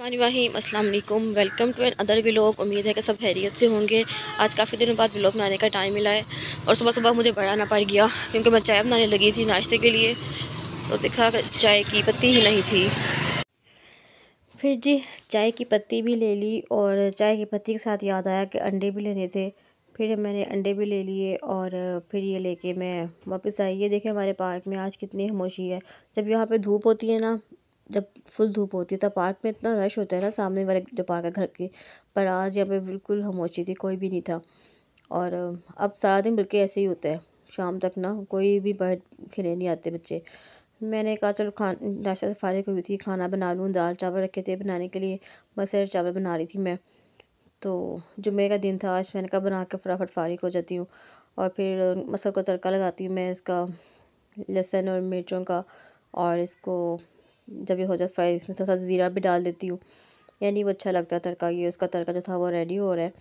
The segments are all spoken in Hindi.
अस्सलाम welcome to another vlog उम्मीद है कि सब हैरियत से होंगे आज काफ़ी दिनों बाद व्लॉग बनाने का टाइम मिला है और सुबह सुबह मुझे बढ़ाना पड़ गया क्योंकि मैं चाय बनाने लगी थी नाश्ते के लिए तो देखा चाय की पत्ती ही नहीं थी फिर जी चाय की पत्ती भी ले ली और चाय की पत्ती के साथ याद आया कि अंडे भी लेने थे फिर मैंने अंडे भी ले लिए और फिर ये लेके मैं वापस आई ये देखें हमारे पार्क में आज कितनी खामोशी है जब यहाँ पे धूप होती है ना जब फुल धूप होती है तब पार्क में इतना रश होता है ना सामने वाले जो पार्क है घर के पर आज यहाँ पे बिल्कुल खामोशी थी कोई भी नहीं था और अब सारा दिन बल्कि ऐसे ही होता है शाम तक ना कोई भी बर्ड खेलने नहीं आते बच्चे मैंने कहा चलो खान नाश्ता से फारिग हुई थी खाना बना लूँ दाल चावल रखे थे बनाने के लिए बसर चावल बना रही थी मैं तो जुम्मे का दिन था आज मैंने कहा बना के फटाफट फारिग हो जाती हूँ और फिर मसल को तड़का लगाती हूँ मैं इसका लहसुन और मिर्चों का और इसको जब ये हो जाए फ्राई इसमें थोड़ा सा ज़ीरा भी डाल देती हूँ यानी वो अच्छा लगता है तड़का ये उसका तड़का जो था वो रेडी हो रहा है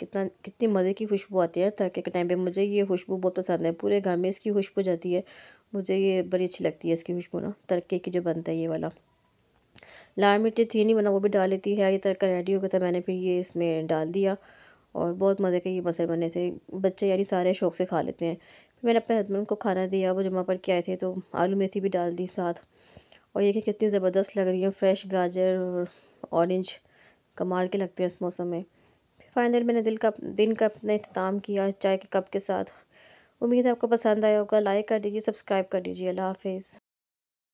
कितना कितनी मज़े की खुशबू आती है तड़के के टाइम पे मुझे ये खुशबू बहुत पसंद है पूरे घर में इसकी खुशबू जाती है मुझे ये बड़ी अच्छी लगती है इसकी खुशबू ना तड़के की जो बनता है ये वाला लाल मिर्ची थी नहीं बना वो भी डाल लेती है ये तड़का रेडी हो गया था मैंने फिर ये इसमें डाल दिया और बहुत मज़े के ये मसल बने थे बच्चे यानी सारे शौक से खा लेते हैं फिर मैंने अपने हस्बैंड को खाना दिया वो जमा पर के आए थे तो आलू मेथी भी डाल दी साथ और ये कितनी ज़बरदस्त लग रही है फ्रेश गाजर और ऑरेंज कमाल के लगते हैं इस मौसम में फाइनल मैंने दिल का दिन का अपना अख्ताम किया चाय के कप के साथ उम्मीद है आपको पसंद आया होगा लाइक कर दीजिए सब्सक्राइब कर दीजिए अल्लाह हाफिज़